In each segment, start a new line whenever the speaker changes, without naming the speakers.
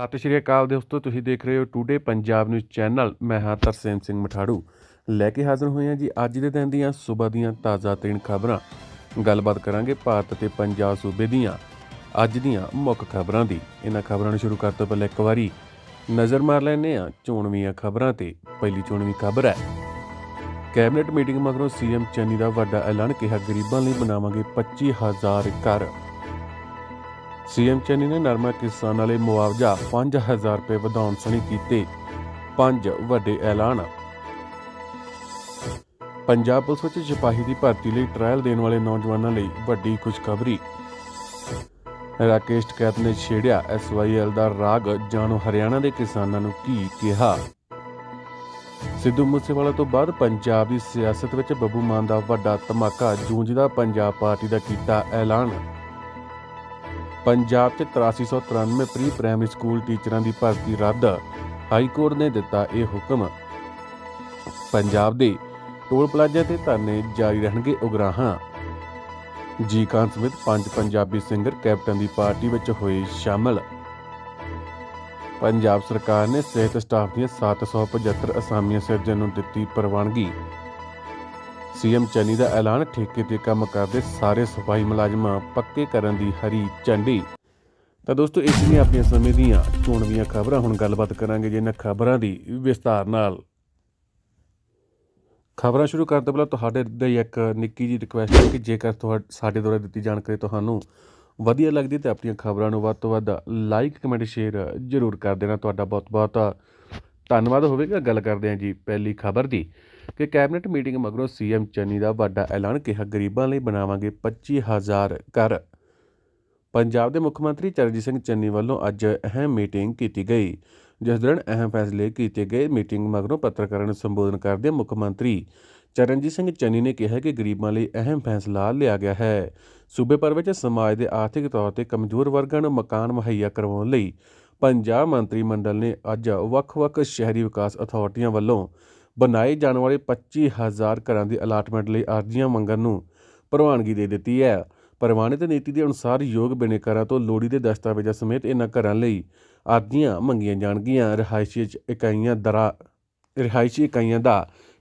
ਸਤਿ ਸ਼੍ਰੀ ਅਕਾਲ ਦੋਸਤੋ ਤੁਸੀਂ ਦੇਖ ਰਹੇ ਹੋ ਟੂਡੇ ਪੰਜਾਬ ਨਿਊਜ਼ ਚੈਨਲ ਮੈਂ ਹਾਂ ਤਰਸੇਮ ਸਿੰਘ ਮਠਾੜੂ ਲੈ ਕੇ ਹਾਜ਼ਰ ਹੋਏ ਹਾਂ ਜੀ ਅੱਜ ਦੇ ਦਿਨ ਦੀਆਂ ਸਵੇਰ ਦੀਆਂ ਤਾਜ਼ਾ ਤਰੀਨ ਖਬਰਾਂ ਗੱਲਬਾਤ ਕਰਾਂਗੇ ਭਾਰਤ ਤੇ ਪੰਜਾਬ ਸੂਬੇ ਦੀਆਂ ਅੱਜ ਦੀਆਂ ਮੁੱਖ ਖਬਰਾਂ ਦੀ ਇਹਨਾਂ ਖਬਰਾਂ ਨੂੰ ਸ਼ੁਰੂ ਕਰਨ ਤੋਂ ਪਹਿਲਾਂ ਇੱਕ ਵਾਰੀ ਨਜ਼ਰ ਮਾਰ ਲੈਨੇ ਆ ਚੋਣਵੀਆਂ ਖਬਰਾਂ ਤੇ ਪਹਿਲੀ ਚੋਣਵੀ ਖਬਰ ਹੈ ਕੈਬਨਿਟ ਮੀਟਿੰਗ ਮਗਰੋਂ ਸੀਐਮ ਚੰਨੀ ਦਾ ਵੱਡਾ ਐਲਾਨ ਕਿਹਾ ਗਰੀਬਾਂ ਲਈ ਬਣਾਵਾਂਗੇ 25000 ਘਰ ਸੀਐਮ ਚੰਨੀ ਨੇ ਨਰਮਾ ਕਿਸਾਨਾਂ ਲਈ ਮੁਆਵਜ਼ਾ 5000 ਰੁਪਏ ਵਧਾਉਣ ਸਣੀ ਕੀਤੇ ਪੰਜ ਵੱਡੇ ਐਲਾਨ ਪੰਜਾਬ ਪੁਲਿਸ ਵਿੱਚ ਸਿਪਾਹੀ ਦੀ ਭਰਤੀ ਲਈ ਟ੍ਰਾਇਲ ਦੇਣ ਵਾਲੇ ਨੌਜਵਾਨਾਂ ਲਈ ਵੱਡੀ ਖੁਸ਼ਖਬਰੀ ਰਾਕੇਸ਼ ਕੈਤ ਨੇ ਛੇੜਿਆ ਐਸਵਾਈਐਲ ਦਾ ਰਾਗ ਜਾਣੋ ਹਰਿਆਣਾ ਦੇ ਕਿਸਾਨਾਂ ਨੂੰ ਕੀ ਕਿਹਾ ਸਿੱਧੂ ਮੂਸੇਵਾਲਾ ਤੋਂ ਬਾਅਦ ਪੰਜਾਬ ਦੀ ਸਿਆਸਤ ਵਿੱਚ ਬੱਬੂ ਮਾਨ ਦਾ ਵੱਡਾ ਧਮਾਕਾ ਜੂਝਦਾ ਪੰਜਾਬ ਪਾਰਟੀ ਦਾ ਕੀਤਾ ਐਲਾਨ ਪੰਜਾਬ 'ਚ 8393 ਪ੍ਰੀ ਪ੍ਰਾਇਮਰੀ ਸਕੂਲ ਟੀਚਰਾਂ ਦੀ ਭਰਤੀ ਰੱਦ ਹਾਈ ਕੋਰਟ ਨੇ ਦਿੱਤਾ ਇਹ ਹੁਕਮ ਪੰਜਾਬ ਦੇ ਟੋਲ ਪਲਾਜ਼ਾ ਤੇ ਧਰਨੇ ਜਾਰੀ ਰਹਿਣਗੇ ਉਗਰਾਹਾਂ ਜੀ ਕਾਂਤ ਸਮਿਤ ਪੰਜ ਪੰਜਾਬੀ ਸਿੰਗਰ ਕੈਪਟਨ ਦੀ ਪਾਰਟੀ ਵਿੱਚ ਹੋਏ ਸ਼ਾਮਲ ਪੰਜਾਬ ਸਰਕਾਰ ਨੇ ਸਿਹਤ ਸਟਾਫ ਦੀਆਂ 775 ਅਸਾਮੀਆਂ ਸਿਰਜਣ ਨੂੰ ਦਿੱਤੀ ਪ੍ਰਵਾਨਗੀ ਸੀਐਮ ਚੰਨੀ ਦਾ ਐਲਾਨ ਠੇਕੇ ਤੇ ਕੰਮ ਕਰਦੇ ਸਾਰੇ ਸਫਾਈ ਮੁਲਾਜ਼ਮਾਂ ਪੱਕੇ ਕਰਨ ਦੀ ਹਰੀ ਚੰਡੀ ਤਾਂ ਦੋਸਤੋ ਇਸ ਲਈ ਆਪਣੀ ਸਮੇਂ ਦੀਆਂ ਚੋਣਵੀਆਂ ਖਬਰਾਂ ਹੁਣ ਗੱਲਬਾਤ ਕਰਾਂਗੇ ਜਿਨ੍ਹਾਂ ਖਬਰਾਂ ਦੀ ਵਿਸਤਾਰ ਨਾਲ ਖਬਰਾਂ ਸ਼ੁਰੂ ਕਰਨ ਤੋਂ ਪਹਿਲਾਂ ਤੁਹਾਡੇ ਦੇ ਇੱਕ ਨਿੱਕੀ ਜੀ ਰਿਕੁਐਸਟ ਹੈ ਕਿ ਜੇਕਰ ਤੁਹਾਡੇ ਸਾਡੇ ਦੁਆਰਾ ਦਿੱਤੀ ਜਾਣਕਾਰੀ ਤੁਹਾਨੂੰ ਵਧੀਆ ਲੱਗਦੀ ਤੇ ਆਪਣੀਆਂ ਖਬਰਾਂ ਨੂੰ ਵੱਧ ਤੋਂ ਵੱਧ ਲਾਈਕ ਕਮੈਂਟ ਸ਼ੇਅਰ ਜ਼ਰੂਰ ਕਰ ਦੇਣਾ ਤੁਹਾਡਾ ਬਹੁਤ ਬਹੁਤ ਧੰਨਵਾਦ ਹੋਵੇਗਾ ਗੱਲ ਕਰਦੇ ਹਾਂ ਜੀ ਪਹਿਲੀ ਖਬਰ ਦੀ ਕਿ ਕੈਬਨਿਟ ਮੀਟਿੰਗ ਮਗਰੋਂ ਸੀਐਮ ਚੰਨੀ ਦਾ ਵੱਡਾ ਐਲਾਨ ਕਿਹਾ ਗਰੀਬਾਂ ਲਈ ਬਣਾਵਾਂਗੇ 25000 ਕਰ ਪੰਜਾਬ ਦੇ ਮੁੱਖ ਮੰਤਰੀ ਚਰਨਜੀਤ ਸਿੰਘ ਚੰਨੀ ਵੱਲੋਂ ਅੱਜ ਅਹਿਮ ਮੀਟਿੰਗ ਕੀਤੀ ਗਈ ਜਿਸ ਦੌਰਾਨ ਅਹਿਮ ਫੈਸਲੇ ਕੀਤੇ ਗਏ ਮੀਟਿੰਗ ਮਗਰੋਂ ਪੱਤਰਕਾਰਾਂ ਨੂੰ ਸੰਬੋਧਨ ਕਰਦੇ ਮੁੱਖ ਮੰਤਰੀ ਚਰਨਜੀਤ ਸਿੰਘ ਚੰਨੀ ਨੇ ਕਿਹਾ ਕਿ ਗਰੀਬਾਂ ਲਈ ਅਹਿਮ ਫੈਸਲਾ ਲਿਆ ਗਿਆ ਹੈ ਸੂਬੇ ਪਰ ਵਿੱਚ ਸਮਾਜ ਦੇ ਆਰਥਿਕ ਤੌਰ ਤੇ ਕਮਜ਼ੋਰ ਵਰਗਾਂ ਨੂੰ ਮਕਾਨ ਮੁਹੱਈਆ ਕਰਵਾਉਣ ਲਈ ਪੰਜਾਬ ਮੰਤਰੀ ਮੰਡਲ ਨੇ ਅੱਜ ਵੱਖ-ਵੱਖ ਸ਼ਹਿਰੀ ਵਿਕਾਸ ਅਥਾਰਟੀਆਂ ਵੱਲੋਂ ਬਣਾਏ ਜਾਣ ਵਾਲੇ 25000 ਘਰਾਂ ਦੀ ਅਲਾਟਮੈਂਟ ਲਈ ਅਰਜ਼ੀਆਂ ਮੰਗਣ ਨੂੰ ਪ੍ਰਵਾਨਗੀ ਦੇ ਦਿੱਤੀ ਹੈ ਪ੍ਰਵਾਨਿਤ ਨੀਤੀ ਦੇ ਅਨੁਸਾਰ ਯੋਗ ਬਿਨੇਕਾਰਾਂ ਤੋਂ ਲੋੜੀ ਦੇ ਦਸਤਾਵੇਜ਼ਾਂ ਸਮੇਤ ਇਹਨਾਂ ਘਰਾਂ ਲਈ ਅਰਜ਼ੀਆਂ ਮੰਗੀਆਂ ਜਾਣਗੀਆਂ ਰਹਾਇਸ਼ੀ ਇਕਾਈਆਂ ਦਰਾ ਰਹਾਇਸ਼ੀ ਇਕਾਈਆਂ ਦਾ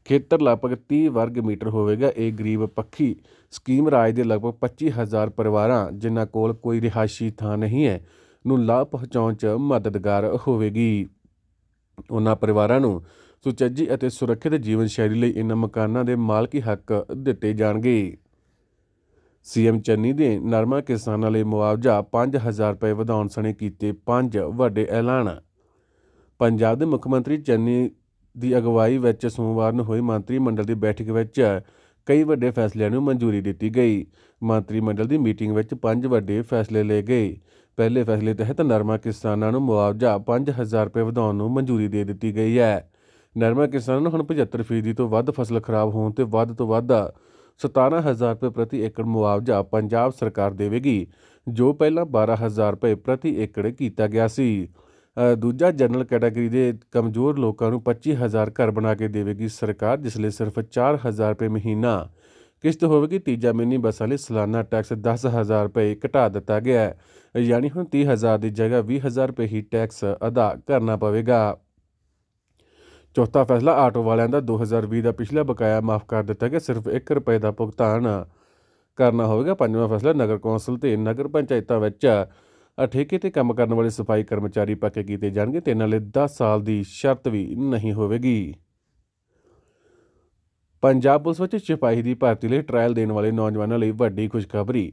ਖੇਤਰ ਲਗਭਗ 30 ਵਰਗ ਮੀਟਰ ਹੋਵੇਗਾ ਇਹ ਗਰੀਬ ਪੱਖੀ ਸਕੀਮ ਰਾਜ ਦੇ ਲਗਭਗ 25000 ਪਰਿਵਾਰਾਂ ਜਿਨ੍ਹਾਂ ਕੋਲ ਕੋਈ ਰਿਹਾਇਸ਼ੀ ਥਾਂ ਨਹੀਂ ਹੈ ਨੂੰ ਲਾਭ ਪਹੁੰਚਾਉਣ 'ਚ ਮਦਦਗਾਰ ਹੋਵੇਗੀ ਉਹਨਾਂ ਪਰਿਵਾਰਾਂ ਨੂੰ ਸੁਚੱਜੀ ਅਤੇ ਸੁਰੱਖਿਅਤ ਜੀਵਨ ਸ਼ੈਲੀ ਲਈ ਇਨ੍ਹਾਂ ਮਕਾਨਾਂ ਦੇ ਮਾਲਕੀ ਹੱਕ ਦਿੱਤੇ ਜਾਣਗੇ ਸੀਐਮ ਚੰਨੀ ਦੇ ਨਰਮਾ ਕਿਸਾਨਾਂ ਲਈ ਮੁਆਵਜ਼ਾ 5000 ਰੁਪਏ ਵਧਾਉਣ ਸਣੇ ਕੀਤੇ ਪੰਜ ਵੱਡੇ ਐਲਾਨ ਪੰਜਾਬ ਦੇ ਮੁੱਖ ਮੰਤਰੀ ਚੰਨੀ ਦੀ ਅਗਵਾਈ ਵਿੱਚ ਸੋਮਵਾਰ ਨੂੰ ਹੋਈ ਮੰਤਰੀ ਮੰਡਲ ਦੀ ਬੈਠਕ ਵਿੱਚ ਕਈ ਵੱਡੇ ਫੈਸਲਿਆਂ ਨੂੰ ਮਨਜ਼ੂਰੀ ਦਿੱਤੀ ਗਈ ਮੰਤਰੀ ਮੰਡਲ ਦੀ ਮੀਟਿੰਗ ਵਿੱਚ ਪੰਜ ਵੱਡੇ ਫੈਸਲੇ ਲਏ ਗਏ ਪਹਿਲੇ ਫੈਸਲੇ ਤਹਿਤ ਨਰਮਾ ਕਿਸਾਨਾਂ ਨੂੰ ਮੁਆਵਜ਼ਾ 5000 ਰੁਪਏ ਵਧਾਉਣ ਨੂੰ ਮਨਜ਼ੂਰੀ ਦੇ ਦਿੱਤੀ ਗਈ ਹੈ ਨਰਮਾ ਕਿਸਾਨਾਂ ਨੂੰ ਹੁਣ 75% ਤੋਂ ਵੱਧ ਫਸਲ ਖਰਾਬ ਹੋਣ ਤੇ ਵੱਧ ਤੋਂ ਵੱਧ 17000 ਰੁਪਏ ਪ੍ਰਤੀ ਏਕੜ ਮੁਆਵਜ਼ਾ ਪੰਜਾਬ ਸਰਕਾਰ ਦੇਵੇਗੀ ਜੋ ਪਹਿਲਾਂ 12000 ਰੁਪਏ ਪ੍ਰਤੀ ਏਕੜ ਕੀਤਾ ਗਿਆ ਸੀ ਦੂਜਾ ਜਨਰਲ ਕੈਟਾਗਰੀ ਦੇ ਕਮਜ਼ੋਰ ਲੋਕਾਂ ਨੂੰ 25000 ਘਰ ਬਣਾ ਕੇ ਦੇਵੇਗੀ ਸਰਕਾਰ ਜਿਸ ਲਈ ਸਿਰਫ 4000 ਰੁਪਏ ਮਹੀਨਾ ਕਿਸ਼ਤ ਹੋਵੇਗੀ ਤੀਜਾ ਮਿੰਨੀ ਬੱਸਾਂ ਲਈ ਸਾਲਾਨਾ ਟੈਕਸ 10000 ਰੁਪਏ ਘਟਾ ਦਿੱਤਾ ਗਿਆ ਹੈ ਯਾਨੀ ਹੁਣ 30000 ਦੀ ਜਗ੍ਹਾ 20000 ਰੁਪਏ ਹੀ ਟੈਕਸ ਅਦਾ ਕਰਨਾ ਪਵੇਗਾ ਚੌਥਾ ਫੈਸਲਾ ਆਟੋ ਵਾਲਿਆਂ ਦਾ 2020 ਦਾ ਪਿਛਲਾ ਬਕਾਇਆ ਮਾਫ ਕਰ ਦਿੱਤਾ ਗਿਆ ਸਿਰਫ 1 ਰੁਪਏ ਦਾ ਭੁਗਤਾਨ ਕਰਨਾ ਹੋਵੇਗਾ ਪੰਜਵਾਂ ਫੈਸਲਾ ਨਗਰ ਕੌਂਸਲ ਤੇ ਨਗਰ ਪੰਚਾਇਤਾਂ ਵਿੱਚ ਠੇਕੇ ਤੇ ਕੰਮ ਕਰਨ ਵਾਲੇ ਸਫਾਈ ਕਰਮਚਾਰੀ ਪੱਕੇ ਕੀਤੇ ਜਾਣਗੇ ਤੇ ਨਾਲੇ 10 ਸਾਲ ਦੀ ਸ਼ਰਤ ਵੀ ਨਹੀਂ ਹੋਵੇਗੀ ਪੰਜਾਬ ਪੁਲਿਸ ਵਿੱਚ ਸਿਪਾਹੀ ਦੀ ਭਰਤੀ ਲਈ ਟ੍ਰਾਇਲ ਦੇਣ ਵਾਲੇ ਨੌਜਵਾਨਾਂ ਲਈ ਵੱਡੀ ਖੁਸ਼ਖਬਰੀ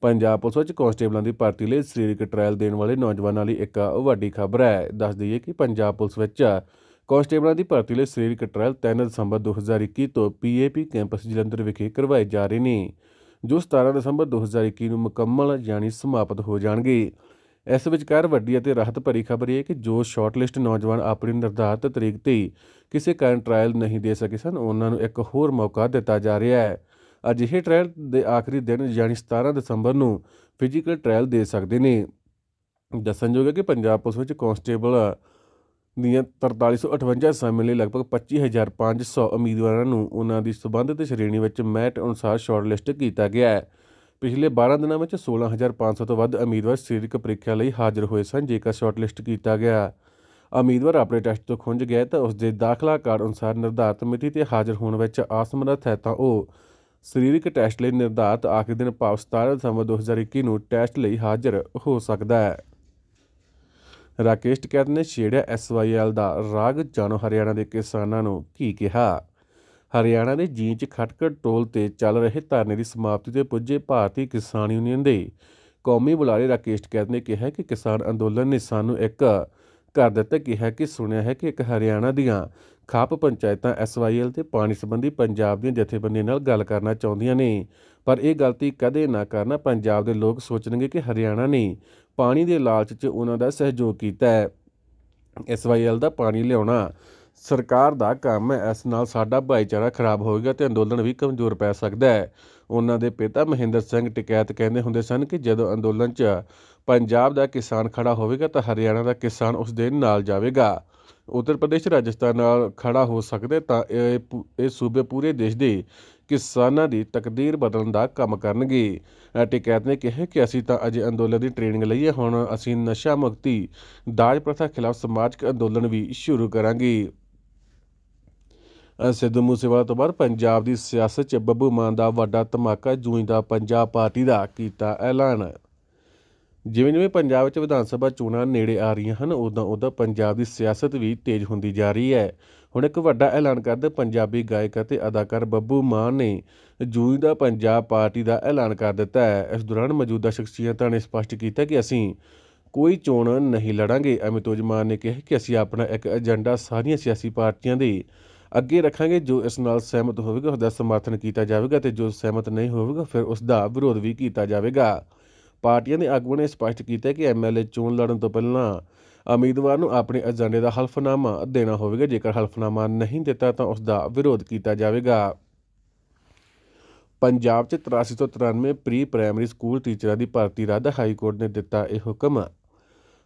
ਪੰਜਾਬ ਪੁਲਿਸ ਵਿੱਚ ਕਾਂਸਟੇਬਲਾਂ ਦੀ ਭਰਤੀ ਲਈ ਸਰੀਰਕ ਟ੍ਰਾਇਲ ਦੇਣ ਵਾਲੇ ਨੌਜਵਾਨਾਂ ਲਈ ਇੱਕ ਵੱਡੀ ਖਬਰ ਹੈ ਦੱਸ ਦਈਏ ਕਿ ਪੰਜਾਬ ਪੁਲਿਸ ਵਿੱਚ ਕਾਂਸਟੇਬਲਾਂ ਦੀ ਭਰਤੀ ਲਈ ਸਰੀਰਕ ਟ੍ਰਾਇਲ 3 ਦਸੰਬਰ 2021 ਤੋਂ ਪੀਏਪੀ ਕੈਂਪਸ ਜਲੰਧਰ ਵਿਖੇ ਕਰਵਾਏ ਜਾ ਰਹੇ ਨੇ ਜੋ 17 ਦਸੰਬਰ 2021 ਨੂੰ ਮੁਕੰਮਲ ਯਾਨੀ ਸਮਾਪਤ ਹੋ ਜਾਣਗੇ ਇਸ ਵਿਚਕਾਰ ਵੱਡੀ ਅਤੇ ਰਾਹਤ ਭਰੀ ਖਬਰ ਇਹ ਹੈ ਕਿ ਜੋ ਸ਼ਾਰਟਲਿਸਟ ਨੌਜਵਾਨ ਆਪਣੀ ਨਿਰਧਾਰਤ ਤਰੀਕ ਤੇ ਕਿਸੇ ਕਾਰਨ ਟ੍ਰਾਇਲ ਨਹੀਂ ਦੇ ਸਕੇ ਸਨ ਉਹਨਾਂ ਨੂੰ ਇੱਕ ਹੋਰ ਮੌਕਾ ਦਿੱਤਾ ਜਾ ਰਿਹਾ ਹੈ ਇਹ ਟ੍ਰਾਇਲ ਦੇ ਆਖਰੀ ਦਿਨ ਯਾਨੀ 17 ਦਸੰਬਰ ਨੂੰ ਫਿਜ਼ੀਕਲ ਟ੍ਰਾਇਲ ਦੇ ਸਕਦੇ ਨੇ ਦੱਸਣਯੋਗ ਹੈ ਕਿ ਪੰਜਾਬ ਪੁਲਿਸ ਵਿੱਚ ਕਾਂਸਟੇਬਲ ਦੀਆਂ 4358 ਅਸਾਮੀਆਂ ਲਈ ਲਗਭਗ 25500 ਉਮੀਦਵਾਰਾਂ ਨੂੰ ਉਹਨਾਂ ਦੀ ਸਬੰਧਤ ਸ਼੍ਰੇਣੀ ਵਿੱਚ ਮੈਟ ਅਨੁਸਾਰ ਸ਼ਾਰਟਲਿਸਟ ਕੀਤਾ ਗਿਆ ਹੈ ਪਿਛਲੇ 12 ਦਿਨਾਂ ਵਿੱਚ 16500 ਤੋਂ ਵੱਧ ਉਮੀਦਵਾਰ ਸਰੀਰਕ ਪ੍ਰੀਖਿਆ ਲਈ ਹਾਜ਼ਰ ਹੋਏ ਸਨ ਜੇਕਰ ਸ਼ਾਰਟਲਿਸਟ ਕੀਤਾ ਗਿਆ ਉਮੀਦਵਾਰ ਆਪਣੇ ਟੈਸਟ ਤੋਂ ਖੁੰਝ ਗਿਆ ਤਾਂ ਉਸ ਦੇ ਦਾਖਲਾ ਕਾਰਡ ਅਨੁਸਾਰ ਨਿਰਧਾਰਤ ਮਿਤੀ ਤੇ ਹਾਜ਼ਰ ਹੋਣ ਵਿੱਚ ਅਸਮਰੱਥ ਹੈ ਤਾਂ ਉਹ ਸਰੀਰਕ ਟੈਸਟ ਲਈ ਨਿਰਧਾਰਤ ਆਖਰੀ ਦਿਨ ਭਾਵ 17 ਦਸੰਬਰ 2021 ਨੂੰ ਟੈਸਟ ਲਈ ਹਾਜ਼ਰ ਹੋ ਸਕਦਾ ਹੈ ਰਾਕੇਸ਼ ਟਕੈਤ ਨੇ ਛੇੜਿਆ ਐਸਵਾਈਐਲ ਦਾ ਰਾਗ ਜਾਣੋ ਹਰਿਆਣਾ ਦੇ ਕਿਸਾਨਾਂ ਨੂੰ ਕੀ ਕਿਹਾ ਹਰਿਆਣਾ ਦੇ ਜੀਂਚ ਖਟਕੜ ਟੋਲ ਤੇ ਚੱਲ ਰਹੇ ਧਰਨੇ ਦੀ ਸਮਾਪਤੀ ਤੇ ਪੁੱਜੇ ਭਾਰਤੀ ਕਿਸਾਨ ਯੂਨੀਅਨ ਦੇ ਕੌਮੀ ਬੁਲਾਰੇ ਰਾਕੇਸ਼ ਟਕੈਤ ਨੇ ਕਿਹਾ ਕਿ ਕਿਸਾਨ ਅੰਦੋਲਨ ਨੇ ਸਾਨੂੰ ਇੱਕ ਕਰ ਦਿੱਤਾ ਕਿਹਾ ਕਿ ਸੁਣਿਆ ਹੈ ਕਿ ਇੱਕ ਹਰਿਆਣਾ ਦੀਆਂ ਖਾਪ ਪੰਚਾਇਤਾਂ ਐਸਵਾਈਐਲ ਤੇ ਪਾਣੀ ਸੰਬੰਧੀ ਪੰਜਾਬ ਦੀਆਂ ਜਥੇਬੰਦੀਆਂ ਨਾਲ ਗੱਲ ਕਰਨਾ ਚਾਹੁੰਦੀਆਂ ਨੇ ਪਰ ਇਹ ਗਲਤੀ ਕਦੇ ਨਾ ਕਰਨਾ ਪੰਜਾਬ ਦੇ ਲੋਕ ਸੋਚਣਗੇ ਕਿ ਹਰਿਆਣਾ ਨੇ ਪਾਣੀ ਦੇ ਲਾਲਚ 'ਚ ਉਹਨਾਂ ਦਾ ਸਹਿਯੋਗ ਕੀਤਾ ਹੈ ਐਸਵਾਈਐਲ ਦਾ ਪਾਣੀ ਲਿਆਉਣਾ ਸਰਕਾਰ ਦਾ ਕੰਮ ਹੈ ਇਸ ਨਾਲ ਸਾਡਾ ਭਾਈਚਾਰਾ ਖਰਾਬ ਹੋਵੇਗਾ ਤੇ ਅੰਦੋਲਨ ਵੀ ਕਮਜ਼ੋਰ ਪੈ ਸਕਦਾ ਹੈ ਉਹਨਾਂ ਦੇ ਪਿਤਾ ਮਹਿੰਦਰ ਸਿੰਘ ਟਿਕੈਤ ਕਹਿੰਦੇ ਹੁੰਦੇ ਸਨ ਕਿ ਜਦੋਂ ਅੰਦੋਲਨ 'ਚ ਪੰਜਾਬ ਦਾ ਕਿਸਾਨ ਖੜਾ ਹੋਵੇਗਾ ਤਾਂ ਹਰਿਆਣਾ ਦਾ ਕਿਸਾਨ ਉਸ ਦੇ ਨਾਲ ਜਾਵੇਗਾ ਉੱਤਰ ਪ੍ਰਦੇਸ਼ ਰਾਜਸਥਾਨ ਨਾਲ ਖੜਾ ਹੋ ਸਕਦੇ ਤਾਂ ਇਹ ਇਹ ਸੂਬੇ ਪੂਰੇ ਦੇਸ਼ ਦੇ ਕਿਸਾਨਾਂ ਦੀ ਤਕਦੀਰ ਬਦਲਣ ਦਾ ਕੰਮ ਕਰਨਗੇ ਟਿਕੈਤ ਨੇ ਕਿਹਾ ਕਿ ਅਸੀਂ ਤਾਂ ਅਜੇ ਅੰਦੋਲਨ ਦੀ ਟ੍ਰੇਨਿੰਗ ਲਈ ਹੈ ਹੁਣ ਅਸੀਂ ਨਸ਼ਾ ਮੁਕਤੀ ਦਾਜ ਪ੍ਰਥਾ ਖਿਲਾਫ ਸਮਾਜਿਕ ਅੰਦੋਲਨ ਵੀ ਸ਼ੁਰੂ ਕਰਾਂਗੇ ਸਿੱਧੂ ਮੂਸੇਵਾਲਾ ਤੋਂ ਬਾਅਦ ਪੰਜਾਬ ਦੀ ਸਿਆਸਤ 'ਚ ਬੱਬੂ ਮਾਨ ਦਾ ਵੱਡਾ ਧਮਾਕਾ ਜੂਈ ਪੰਜਾਬ ਪਾਰਟੀ ਦਾ ਕੀਤਾ ਐਲਾਨ ਜਿਵੇਂ ਜਿਵੇਂ ਪੰਜਾਬ ਵਿੱਚ ਵਿਧਾਨ ਸਭਾ ਚੋਣਾਂ ਨੇੜੇ ਆ ਰਹੀਆਂ ਹਨ ਉਦੋਂ ਉਦੋਂ ਪੰਜਾਬ ਦੀ ਸਿਆਸਤ ਵੀ ਤੇਜ਼ ਹੁੰਦੀ ਜਾ ਰਹੀ ਹੈ ਹੁਣ ਇੱਕ ਵੱਡਾ ਐਲਾਨ ਕਰਦੇ ਪੰਜਾਬੀ ਗਾਇਕ ਅਤੇ ਅਦਾਕਾਰ ਬੱਬੂ ਮਾਨ ਨੇ ਜੂਈ ਦਾ ਪੰਜਾਬ ਪਾਰਟੀ ਦਾ ਐਲਾਨ ਕਰ ਦਿੱਤਾ ਹੈ ਇਸ ਦੌਰਾਨ ਮੌਜੂਦਾ ਸ਼ਖਸੀਅਤਾਂ ਨੇ ਸਪਸ਼ਟ ਕੀਤਾ ਕਿ ਅਸੀਂ ਕੋਈ ਚੋਣ ਨਹੀਂ ਲੜਾਂਗੇ ਅਮਿਤ ਉਜਮਾਨ ਨੇ ਕਿਹਾ ਕਿ ਅਸੀਂ ਆਪਣਾ ਇੱਕ ਏਜੰਡਾ ਸਾਰੀਆਂ ਸਿਆਸੀ ਪਾਰਟੀਆਂ ਦੇ ਅੱਗੇ ਰੱਖਾਂਗੇ ਜੋ ਇਸ ਨਾਲ ਸਹਿਮਤ ਹੋਵੇਗਾ ਉਸ ਦਾ ਸਮਰਥਨ ਕੀਤਾ ਜਾਵੇਗਾ ਤੇ ਜੋ ਸਹਿਮਤ ਨਹੀਂ ਹੋਵੇਗਾ ਫਿਰ ਉਸ ਦਾ ਵਿਰੋਧ ਵੀ ਕੀਤਾ ਜਾਵੇਗਾ ਪਾਰਟੀਆਂ ਦੇ ਆਗੂਆਂ ਨੇ ਸਪਸ਼ਟ ਕੀਤਾ ਕਿ ਐਮਐਲਏ ਚੋਣ ਲੜਨ ਤੋਂ ਪਹਿਲਾਂ ਉਮੀਦਵਾਰ ਨੂੰ ਆਪਣੇ ਏਜੰਡੇ ਦਾ ਹਲਫਨਾਮਾ ਦੇਣਾ ਹੋਵੇਗਾ ਜੇਕਰ ਹਲਫਨਾਮਾ ਨਹੀਂ ਦਿੱਤਾ ਤਾਂ ਉਸ ਦਾ ਵਿਰੋਧ ਕੀਤਾ ਜਾਵੇਗਾ ਪੰਜਾਬ 'ਚ 83 ਤੋਂ 93 ਪ੍ਰੀ ਪ੍ਰਾਇਮਰੀ ਸਕੂਲ ਟੀਚਰਾਂ ਦੀ ਭਰਤੀ ਰੱਦ ਹਾਈ ਕੋਰਟ ਨੇ ਦਿੱਤਾ ਇਹ ਹੁਕਮ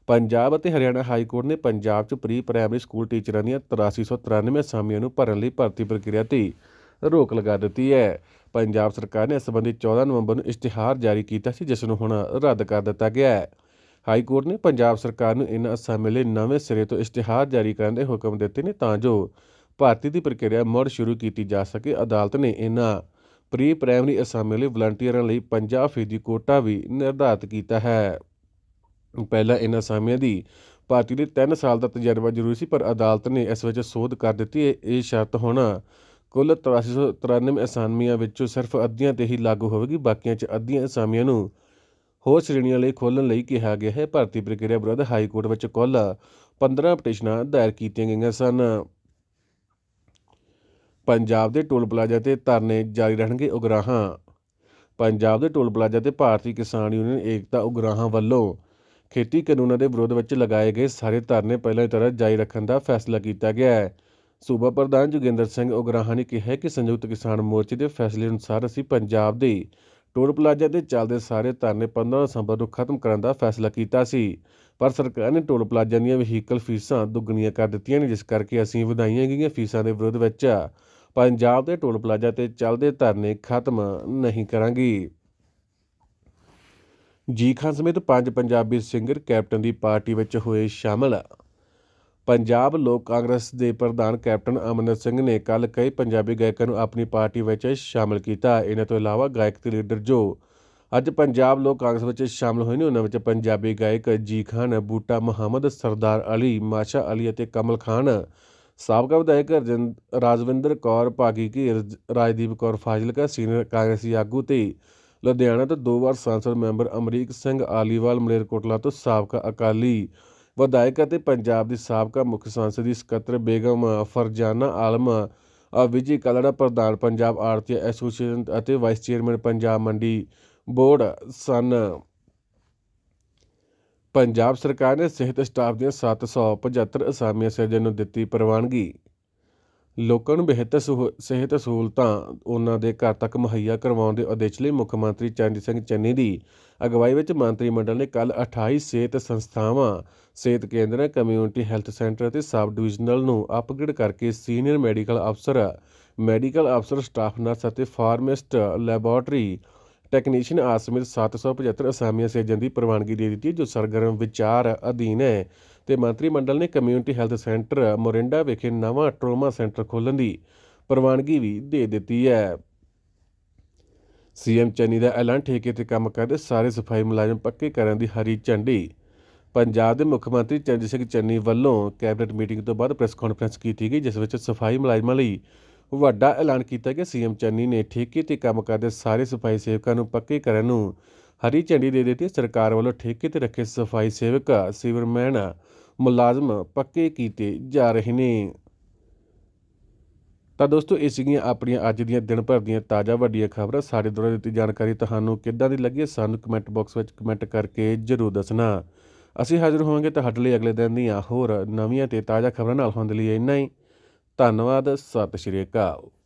ਪੰਜਾਬ ਅਤੇ ਹਰਿਆਣਾ ਹਾਈ ਕੋਰਟ ਨੇ ਪੰਜਾਬ 'ਚ ਪ੍ਰੀ ਪ੍ਰਾਇਮਰੀ ਸਕੂਲ ਟੀਚਰਾਂ ਦੀਆਂ 8393 ਸਾਮੀਆਂ ਨੂੰ ਭਰਨ ਲਈ ਭਰਤੀ ਪ੍ਰਕਿਰਿਆ ਤੇ ਰੋਕ ਲਗਾ ਦਿੱਤੀ ਹੈ ਪੰਜਾਬ ਸਰਕਾਰ ਨੇ ਇਸ ਸੰਬੰਧੀ 14 ਨਵੰਬਰ ਨੂੰ ਇਸ਼ਤਿਹਾਰ ਜਾਰੀ ਕੀਤਾ ਸੀ ਜਿਸ ਨੂੰ ਹੁਣ ਰੱਦ ਕਰ ਦਿੱਤਾ ਗਿਆ ਹੈ ਹਾਈ ਕੋਰਟ ਨੇ ਪੰਜਾਬ ਸਰਕਾਰ ਨੂੰ ਇਹਨਾਂ ਅਸਾਮੀਆਂ ਲਈ ਨਵੇਂ ਸਿਰੇ ਤੋਂ ਇਸ਼ਤਿਹਾਰ ਜਾਰੀ ਕਰਨ ਦੇ ਹੁਕਮ ਦਿੱਤੇ ਨੇ ਤਾਂ ਜੋ ਭਾਰਤੀ ਦੀ ਪ੍ਰਕਿਰਿਆ ਮੁੜ ਸ਼ੁਰੂ ਕੀਤੀ ਜਾ ਸਕੇ ਅਦਾਲਤ ਨੇ ਇਨ੍ਹਾਂ ਪ੍ਰੀ ਪ੍ਰਾਇਮਰੀ ਅਸਾਮੀਆਂ ਲਈ ਵਲੰਟੀਅਰਾਂ ਲਈ 50% ਫੀਸਦੀ ਕੋਟਾ ਵੀ ਨਿਰਧਾਰਤ ਕੀਤਾ ਹੈ ਪਹਿਲਾਂ ਇਨ੍ਹਾਂ ਅਸਾਮੀਆਂ ਦੀ ਭਾਰਤੀ ਲਈ 3 ਸਾਲ ਦਾ ਤਜਰਬਾ ਜ਼ਰੂਰੀ ਸੀ ਪਰ ਅਦਾਲਤ ਨੇ ਇਸ ਵਿੱਚ ਸੋਧ ਕਰ ਦਿੱਤੀ ਇਹ ਸ਼ਰਤ ਹੁਣ ਕੁੱਲ 8393 ਅਸਾਮੀਆਂ ਵਿੱਚੋਂ ਸਿਰਫ ਅੱਧੀਆਂ ਤੇ ਹੀ ਲਾਗੂ ਹੋਵੇਗੀ ਬਾਕੀਆਂ 'ਚ ਅੱਧੀਆਂ ਅਸਾਮੀਆਂ ਨੂੰ ਹੋਰ ਸ਼੍ਰੇਣੀਆਂ ਲਈ ਖੋਲਣ ਲਈ ਕਿਹਾ ਗਿਆ ਹੈ ਭਾਰਤੀ ਪ੍ਰਕਿਰਿਆ ਵਿਰੁੱਧ ਹਾਈ ਕੋਰਟ ਵਿੱਚ ਕੁੱਲ 15 ਪਟੀਸ਼ਨਾਂ ਦਾਇਰ ਕੀਤੀਆਂ ਗਈਆਂ ਸਨ ਪੰਜਾਬ ਦੇ ਟੋਲ ਪਲਾਜ਼ਾ ਤੇ ਧਰਨੇ ਜਾਰੀ ਰਹਿਣਗੇ ਉਗਰਾਹਾਂ ਪੰਜਾਬ ਦੇ ਟੋਲ ਪਲਾਜ਼ਾ ਤੇ ਭਾਰਤੀ ਕਿਸਾਨ ਯੂਨੀਅਨ ਏਕਤਾ ਉਗਰਾਹਾਂ ਵੱਲੋਂ ਖੇਤੀ ਕਾਨੂੰਨਾਂ ਦੇ ਵਿਰੋਧ ਵਿੱਚ ਲਗਾਏ ਗਏ ਸਾਰੇ ਧਰਨੇ ਪਹਿਲਾਂ ਹੀ ਤਰ੍ਹਾਂ ਜਾਰੀ ਰੱਖਣ ਦਾ ਫੈਸਲਾ ਕੀਤਾ ਗਿਆ ਹੈ ਸੂਬਾ ਪ੍ਰਧਾਨ ਜੋਗਿੰਦਰ ਸਿੰਘ ਉਗਰਾਹਾਂ ਨੇ ਕਿਹਾ ਕਿ ਸੰਯੁਕਤ ਕਿਸਾਨ ਮੋਰਚੇ ਦੇ ਫੈਸਲੇ ਅਨੁਸਾਰ ਅਸੀਂ ਪੰਜਾਬ ਦੇ ਟੋਲ ਪਲਾਜ਼ਾ ਦੇ ਚੱਲਦੇ ਸਾਰੇ ਧਰਨੇ 15 ਦਸੰਬਰ ਨੂੰ ਖਤਮ ਕਰਨ ਦਾ ਫੈਸਲਾ ਕੀਤਾ ਸੀ ਪਰ ਸਰਕਾਰ ਨੇ ਟੋਲ ਪਲਾਜ਼ਾ ਦੀਆਂ ਵਹੀਕਲ ਫੀਸਾਂ ਦੁੱਗਣੀਆਂ ਕਰ ਦਿੱਤੀਆਂ ਨੇ ਜਿਸ ਕਰਕੇ ਅਸੀਂ ਵਧਾਈਆਂ ਗਈਆਂ ਫੀਸਾਂ ਦੇ ਵਿਰੋਧ ਵਿੱਚ ਪੰਜਾਬ ਦੇ ਟੋਲ ਪਲਾਜ਼ਾ ਤੇ ਚੱਲਦੇ ਧਰਨੇ ਖਤਮ ਨਹੀਂ ਕਰਾਂਗੇ ਜੀ ਖਾਨ ਸਮੇਤ ਪੰਜ ਪੰਜਾਬੀ ਸਿੰਗਰ ਕੈਪਟਨ ਦੀ ਪਾਰਟੀ ਵਿੱਚ ਹੋਏ ਸ਼ਾਮਲ ਪੰਜਾਬ ਲੋਕ ਕਾਂਗਰਸ ਦੇ ਪ੍ਰਧਾਨ ਕੈਪਟਨ ਅਮਨਤ ਸਿੰਘ ਨੇ ਕੱਲ ਕਈ ਪੰਜਾਬੀ ਗਾਇਕਾਂ ਨੂੰ ਆਪਣੀ ਪਾਰਟੀ ਵਿੱਚ ਸ਼ਾਮਲ ਕੀਤਾ ਇਹਨਾਂ ਤੋਂ ਇਲਾਵਾ ਗਾਇਕ ਤੇ ਲੀਡਰ ਜੋ ਅੱਜ ਪੰਜਾਬ ਲੋਕ ਕਾਂਗਰਸ ਵਿੱਚ ਸ਼ਾਮਲ ਹੋਏ ਨੇ ਉਹਨਾਂ ਵਿੱਚ ਪੰਜਾਬੀ ਗਾਇਕ ਜੀ ਖਾਨ ਬੂਟਾ ਮੁਹੰਮਦ ਸਰਦਾਰ ਅਲੀ ਮਾਸ਼ਾ ਅਲੀ ਅਤੇ ਕਮਲ ਖਾਨ ਸਾਬਕਾ ਵਿਧਾਇਕ ਰਾਜਵਿੰਦਰ ਕੌਰ ਭਾਗੀ ਕੀ ਰਾਜਦੀਪ ਕੌਰ ਫਾਜ਼ਿਲਕਾ ਸੀਨੀਅਰ ਕਾਂਗਰਸੀ ਆਗੂ ਤੇ ਲੁਧਿਆਣਾ ਤੋਂ ਦੋ ਵਾਰ ਸੰਸਦ ਮੈਂਬਰ ਅਮਰੀਕ ਸਿੰਘ ਆਲੀਵਾਲ ਮਲੇਰਕੋਟਲਾ ਤੋਂ ਸਾਬਕਾ ਅਕਾਲੀ ਵਿਧਾਇਕ ਅਤੇ ਪੰਜਾਬ ਦੀ ਸਾਬਕਾ ਮੁੱਖ ਸੰਸਦੀ ਸਕੱਤਰ ਬੇਗਮ ਫਰਜ਼ਾਨਾ ਆਲਮ ਵਿਜੇ ਕਲੜਾ ਪ੍ਰਧਾਨ ਪੰਜਾਬ ਆਰਤੀ ਐਸੋਸੀਏਸ਼ਨ ਅਤੇ vice chairman Punjab Mandi board ਸਨ ਪੰਜਾਬ ਸਰਕਾਰ ਨੇ ਸਿਹਤ ਸਟਾਫ ਦੀਆਂ 775 ਅਸਾਮੀਆਂ ਸਿਰਜਣ ਨੂੰ ਦਿੱਤੀ ਪ੍ਰਵਾਨਗੀ ਲੋਕਾਂ ਨੂੰ ਬਿਹਤਰ ਸਿਹਤ ਸਹੂਲਤਾਂ ਉਹਨਾਂ ਦੇ ਘਰ ਤੱਕ ਮੁਹੱਈਆ ਕਰਵਾਉਣ ਦੇ ਉਦੇਸ਼ ਲਈ ਮੁੱਖ ਮੰਤਰੀ ਚੰਦੀ ਸਿੰਘ ਚੰਨੀ ਦੀ ਅਗਵਾਈ ਵਿੱਚ ਮੰਤਰੀ ਮੰਡਲ ਨੇ ਕੱਲ 28 ਸਿਹਤ ਸੰਸਥਾਵਾਂ ਸਿਹਤ ਕੇਂਦਰਾਂ ਕਮਿਊਨਿਟੀ ਹੈਲਥ ਸੈਂਟਰ ਅਤੇ ਸਬ ਡਿਵੀਜ਼ਨਲ ਨੂੰ ਅਪਗ੍ਰੇਡ ਕਰਕੇ ਸੀਨੀਅਰ ਮੈਡੀਕਲ ਅਫਸਰ ਮੈਡੀਕਲ ਅਫਸਰ ਸਟਾਫ ਨਰਸ ਅਤੇ ਫਾਰਮਿਸਟ ਲੈਬੋਰਟਰੀ ਟੈਕਨੀਸ਼ੀਅਨ ਆਸਮਿਤ 775 ਅਸਾਮੀਆਂ ਸੇਜਨ ਦੀ ਪ੍ਰਵਾਨਗੀ ਦੇ ਦਿੱਤੀ ਜੋ ਸਰਗਰਮ ਵਿਚਾਰ ਅਧੀਨ ਹੈ ਤੇ ਮੰਤਰੀ ਮੰਡਲ ਨੇ ਕਮਿਊਨਿਟੀ ਹੈਲਥ ਸੈਂਟਰ ਮੋਰਿੰਡਾ ਵਿਖੇ ਨਵਾਂ ਟਰੋਮਾ ਸੈਂਟਰ ਖੋਲ੍ਹਣ ਦੀ ਪ੍ਰਵਾਨਗੀ ਵੀ ਦੇ ਦਿੱਤੀ ਹੈ ਸੀਐਮ ਚੰਨੀ ਦਾ ਐਲਾਨ ਠੇਕੇ ਤੇ ਕੰਮ ਕਰਦੇ ਸਾਰੇ ਸਫਾਈ ਮੁਲਾਜ਼ਮ ਪੱਕੇ ਕਰਨ ਦੀ ਹਰੀ ਝੰਡੀ ਪੰਜਾਬ ਦੇ ਮੁੱਖ ਮੰਤਰੀ ਚੰਦਰ ਸਿੰਘ ਚੰਨੀ ਵੱਲੋਂ ਕੈਬਨਿਟ ਮੀਟਿੰਗ ਤੋਂ ਬਾਅਦ ਪ੍ਰੈਸ ਕਾਨਫਰੰਸ ਕੀਤੀ ਗਈ ਜਿਸ ਵਿੱਚ ਸਫਾਈ ਮੁਲਾਜ਼ਮਾਂ ਲਈ ਵੱਡਾ ਐਲਾਨ ਕੀਤਾ ਕਿ ਸੀਐਮ ਚੰਨੀ ਨੇ ਠੇਕੇ ਤੇ ਕੰਮ ਕਰਦੇ ਸਾਰੇ ਸਫਾਈ ਸੇਵਕਾਂ ਨੂੰ ਪੱਕੇ ਕਰਨ ਨੂੰ ਹਰੀ ਝੰਡੀ ਦੇ ਦਿੱਤੀ ਸਰਕਾਰ ਵੱਲੋਂ ਠੇਕੇ ਤੇ ਰੱਖੇ ਸਫਾਈ ਸੇਵਕ ਸਿਵਰਮੈਨ ਮੁਲਾਜ਼ਮ ਪੱਕੇ ਕੀਤੇ ਜਾ ਰਹੇ ਨੇ ਤਾਂ ਦੋਸਤੋ ਇਹ ਸੀਗੀਆਂ ਆਪਣੀਆਂ ਅੱਜ ਦੀਆਂ ਦਿਨ ਭਰ ਦੀਆਂ ਤਾਜ਼ਾ ਵੱਡੀਆਂ ਖਬਰਾਂ ਸਾਡੇ ਦੁਆਰਾ ਦਿੱਤੀ ਜਾਣਕਾਰੀ ਤੁਹਾਨੂੰ ਕਿੱਦਾਂ ਦੀ ਲੱਗੀ ਸਾਨੂੰ ਕਮੈਂਟ ਬਾਕਸ ਵਿੱਚ ਕਮੈਂਟ ਕਰਕੇ ਜ਼ਰੂਰ ਦੱਸਣਾ ਅਸੀਂ ਹਾਜ਼ਰ ਹੋਵਾਂਗੇ ਤੁਹਾਡੇ ਲਈ ਅਗਲੇ ਦਿਨ ਦੀਆਂ ਹੋਰ ਨਵੀਆਂ ਤੇ ਤਾਜ਼ਾ ਖਬਰਾਂ ਨਾਲ ਹੁੰਦੇ ਲਈ ਇੰਨਾ ਹੀ ਧੰਨਵਾਦ ਸਤਿ ਸ਼੍ਰੀ ਅਕਾਲ